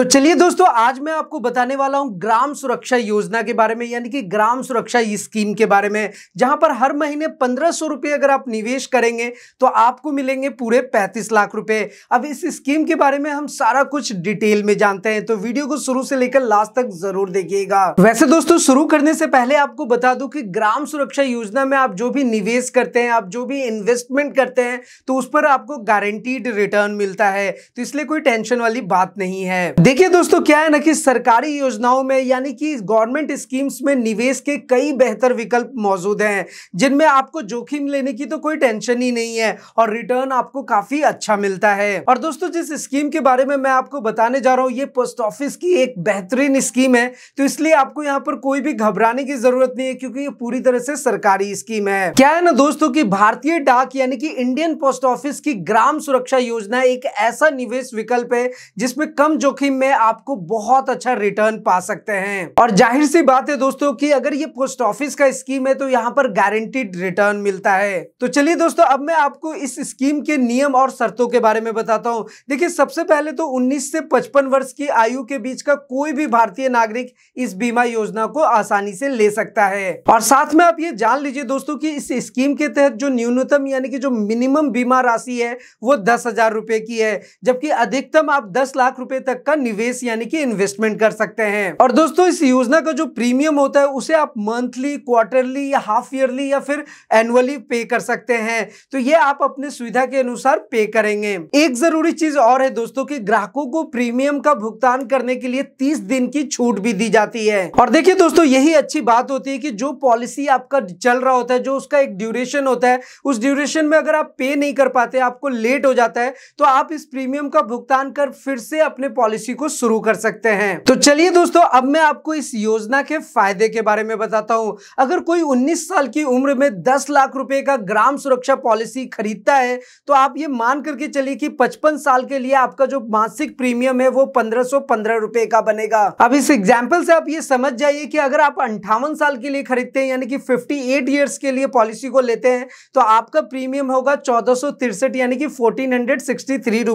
तो चलिए दोस्तों आज मैं आपको बताने वाला हूं ग्राम सुरक्षा योजना के बारे में यानी कि ग्राम सुरक्षा स्कीम के बारे में जहां पर हर महीने पंद्रह सौ रुपये अगर आप निवेश करेंगे तो आपको मिलेंगे पूरे पैंतीस लाख रुपए अब इस स्कीम के बारे में हम सारा कुछ डिटेल में जानते हैं तो वीडियो को शुरू से लेकर लास्ट तक जरूर देखिएगा वैसे दोस्तों शुरू करने से पहले आपको बता दू की ग्राम सुरक्षा योजना में आप जो भी निवेश करते हैं आप जो भी इन्वेस्टमेंट करते हैं तो उस पर आपको गारंटीड रिटर्न मिलता है तो इसलिए कोई टेंशन वाली बात नहीं है देखिए दोस्तों क्या है ना कि सरकारी योजनाओं में यानी कि गवर्नमेंट स्कीम्स में निवेश के कई बेहतर विकल्प मौजूद हैं जिनमें आपको जोखिम लेने की तो कोई टेंशन ही नहीं है और रिटर्न आपको काफी अच्छा मिलता है और दोस्तों जिस स्कीम के बारे में मैं आपको बताने जा रहा हूँ ये पोस्ट ऑफिस की एक बेहतरीन स्कीम है तो इसलिए आपको यहाँ पर कोई भी घबराने की जरूरत नहीं है क्योंकि ये पूरी तरह से सरकारी स्कीम है क्या है ना दोस्तों की भारतीय डाक यानी कि इंडियन पोस्ट ऑफिस की ग्राम सुरक्षा योजना एक ऐसा निवेश विकल्प है जिसमें कम जोखिम में आपको बहुत अच्छा रिटर्न पा सकते हैं और जाहिर सी बात है दोस्तों कि अगर ये पोस्ट ऑफिस का स्कीम है तो यहाँ पर गारंटीड रिटर्न मिलता है तो चलिए दोस्तों अब मैं आपको इस स्कीम के नियम और शर्तों के बारे में बताता हूँ देखिये सबसे पहले तो उन्नीस से पचपन वर्ष की आयु के बीच का कोई भी भारतीय नागरिक इस बीमा योजना को आसानी से ले सकता है और साथ में आप ये जान लीजिए दोस्तों की इस स्कीम के तहत जो न्यूनतम यानी कि जो मिनिमम बीमा राशि है वो दस हजार रुपए की है जबकि अधिकतम आप दस लाख रुपए तक का निवेश यानी कि इन्वेस्टमेंट कर सकते हैं और दोस्तों इस योजना का जो प्रीमियम होता है उसे आप मंथली क्वार्टरली या हाफ ईयरली या फिर एनुअली पे कर सकते हैं तो ये आप अपने सुविधा के अनुसार पे करेंगे एक जरूरी चीज और है दोस्तों की ग्राहकों को प्रीमियम का भुगतान करने के लिए तीस दिन की छूट भी दी जाती है और देखिये दोस्तों यही अच्छी बात होती है कि जो पॉलिसी आपका चल रहा होता है जो उसका एक ड्यूरेशन होता है उस ड्यूरेशन में अगर आप पे नहीं कर पाते आपको लेट हो जाता है तो आप इस प्रीमियम का भुगतान कर फिर से अपने पॉलिसी को शुरू कर सकते हैं तो चलिए दोस्तों अब मैं आपको इस योजना के फायदे के बारे में बताता हूँ अगर कोई उन्नीस साल की उम्र में दस लाख रुपए का ग्राम सुरक्षा पॉलिसी खरीदता है तो आप ये मान करके चलिए कि पचपन साल के लिए आपका जो मासिक प्रीमियम है वो पंद्रह रुपए का बनेगा अब इस एग्जाम्पल से आप ये समझ जाइए कि अगर आप अंठावन साल के लिए खरीदते हैं यानी कि 58 एट ईयर्स के लिए पॉलिसी को लेते हैं तो आपका प्रीमियम होगा चौदह यानी कि फोर्टीन हंड्रेड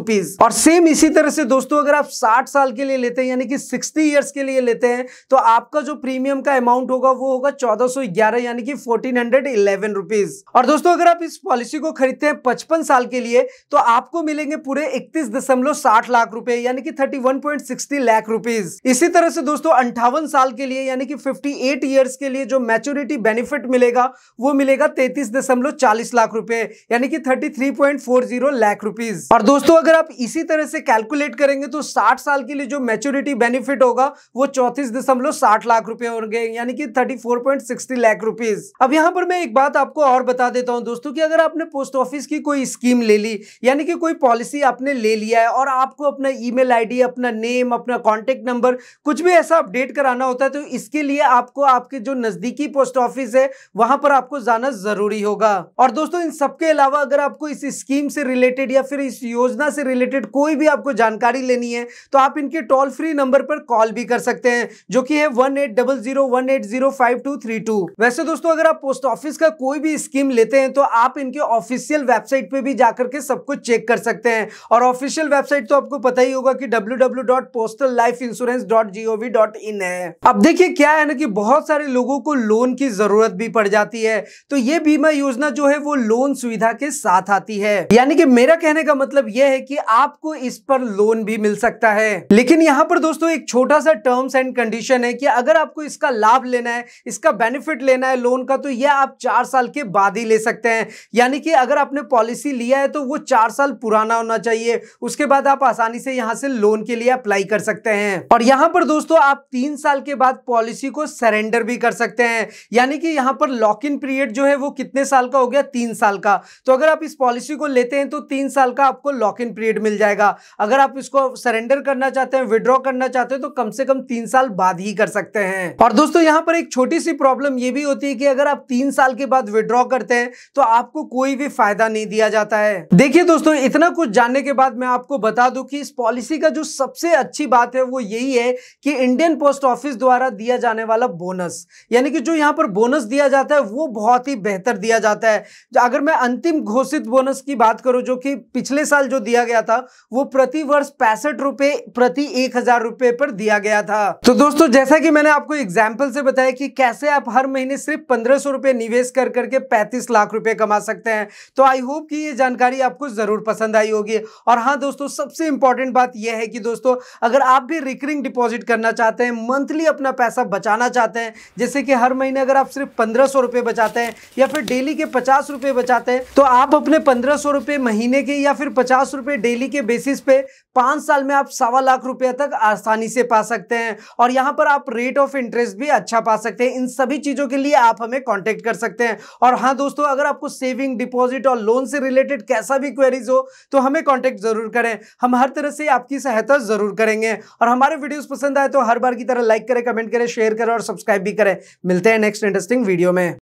और सेम इसी तरह से दोस्तों अगर आप साठ साल के लिए लेते हैं यानी कि सिक्सटी ईयर्स के लिए लेते हैं तो आपका जो प्रीमियम का अमाउंट होगा वो होगा चौदह यानी कि फोर्टीन हंड्रेड रुपीज और दोस्तों अगर आप इस पॉलिसी को खरीदते हैं पचपन साल के लिए तो आपको मिलेंगे पूरे इकतीस दशमलव साठ लाख रुपए यानी कि thirty one point sixty lakh rupees इसी तरह से दोस्तों अंठावन साल के लिए यानी कि फिफ्टी एट ईयर्स के लिए जो मैच्योरिटी बेनिफिट मिलेगा वो मिलेगा तैतीस दशमलव चालीस लाख रुपए यानी कि thirty three point four zero lakh rupees और दोस्तों अगर आप इसी तरह से कैलकुलेट करेंगे तो साठ साल के लिए जो मेच्योरिटी बेनिफिट होगा वो चौतीस दशमलव साठ लाख रुपए होंगे यानी कि thirty four point sixty lakh rupees अब यहाँ पर मैं एक बात आपको और बता देता हूँ दोस्तों कि अगर आपने पोस्ट ऑफिस की कोई स्कीम ले ली यानी कि कोई पॉलिसी आपने ले लिया है और आपको अपना ई मेल अपना नेम अपना कॉन्टेक्ट नंबर कुछ भी ऐसा अपडेट कराना होता है तो इसके लिए आपको आपके जो नजदीकी पोस्ट ऑफिस है वहां पर आपको जाना जरूरी होगा और दोस्तों इन सबके अलावा अगर आपको इस स्कीम से रिलेटेड या फिर इस योजना से रिलेटेड कोई भी आपको जानकारी लेनी है तो आप इनके टोल फ्री नंबर पर कॉल भी कर सकते हैं जो कि है one eight double zero one eight zero five two three two वैसे दोस्तों अगर आप पोस्ट ऑफिस का कोई भी स्कीम लेते हैं तो आप इनके ऑफिशियल वेबसाइट पे भी जाकर के सब कुछ चेक कर सकते हैं और ऑफिशियल वेबसाइट तो आपको पता ही होगा कि www.postallifeinsurance.gov.in है अब देखिए क्या है ना कि बहुत सारे लोगों को लोन की जरूरत भी पड़ जाती है तो ये बीमा योजना जो है वो लोन सुविधा के साथ आती है यानी कि मेरा कहने का मतलब यह है कि आपको इस पर लोन भी मिल सकता है हैं लेकिन यहां पर दोस्तों एक छोटा सा टर्म्स एंड कंडीशन है कि अगर आपको इसका लाभ लेना है इसका बेनिफिट लेना है लोन का तो यह आप चार साल के बाद ही ले सकते हैं यानी कि अगर आपने पॉलिसी लिया है तो वो चार साल पुराना होना चाहिए उसके बाद आप आसानी से यहां से लोन के लिए अप्लाई कर सकते हैं और यहां पर दोस्तों आप तीन साल के बाद पॉलिसी को सरेंडर भी कर सकते हैं यानी कि यहां पर लॉक इन पीरियड जो है वो कितने साल का हो गया तीन साल का तो अगर आप इस पॉलिसी को लेते हैं तो तीन साल का आपको लॉक इन पीरियड मिल जाएगा अगर आप इसको सरेंडर करना करना चाहते हैं विड्रॉ करना चाहते हैं तो कम से कम तीन साल बाद ही कर सकते हैं और दोस्तों यहाँ पर एक छोटी सी प्रॉब्लम ये भी होती है कि अगर आप तीन साल के बाद विड्रॉ करते हैं तो आपको कोई भी फायदा नहीं दिया जाता है देखिए दोस्तों इतना कुछ जानने के बाद मैं आपको बता दू की इस पॉलिसी का जो सबसे अच्छी बात है वो यही है कि इंडियन पोस्ट ऑफिस द्वारा दिया जाने वाला बोनस यानी कि जो यहाँ पर बोनस दिया जाता है वो बहुत ही बेहतर दिया जाता है अगर मैं अंतिम घोषित बोनस की बात करूं जो कि पिछले साल जो दिया गया था वो प्रति वर्ष पैंसठ रुपए प्रति एक हजार रुपए पर दिया गया था तो दोस्तों जैसा कि मैंने आपको एग्जाम्पल से बताया कि कैसे आप हर महीने सिर्फ पंद्रह सौ रुपए निवेश कर करके पैंतीस लाख रुपए कमा सकते हैं तो आई होप कि ये जानकारी आपको जरूर पसंद आई होगी और हाँ दोस्तों सबसे इंपॉर्टेंट बात यह है कि दोस्तों अगर आप भी रिकरिंग डिपॉजिट करना चाहते हैं मंथली अपना पैसा बचाना चाहते हैं जैसे कि हर महीने अगर आप सिर्फ पंद्रह सौ रुपए बचाते हैं या फिर डेली के पचास रुपए बचाते हैं तो आप अपने पंद्रह सौ रुपए महीने के या फिर पचास रुपए डेली के बेसिस पे पांच साल में आप सवा लाख रुपए तक आसानी से पा सकते हैं और यहाँ पर आप रेट ऑफ इंटरेस्ट भी अच्छा पा सकते हैं इन सभी चीज़ों के लिए आप हमें कॉन्टेक्ट कर सकते हैं और हाँ दोस्तों अगर आपको सेविंग डिपॉजिट और लोन से रिलेटेड कैसा भी क्वेरीज हो तो हमें कॉन्टेक्ट जरूर करें हम हर तरह से आपकी सहायता जरूर करेंगे और हमारे वीडियो पसंद आए तो हर बार की तरह लाइक करें कमेंट करें शेयर करें और सब्सक्राइब भी करें मिलते हैं नेक्स्ट इंटरेस्टिंग वीडियो में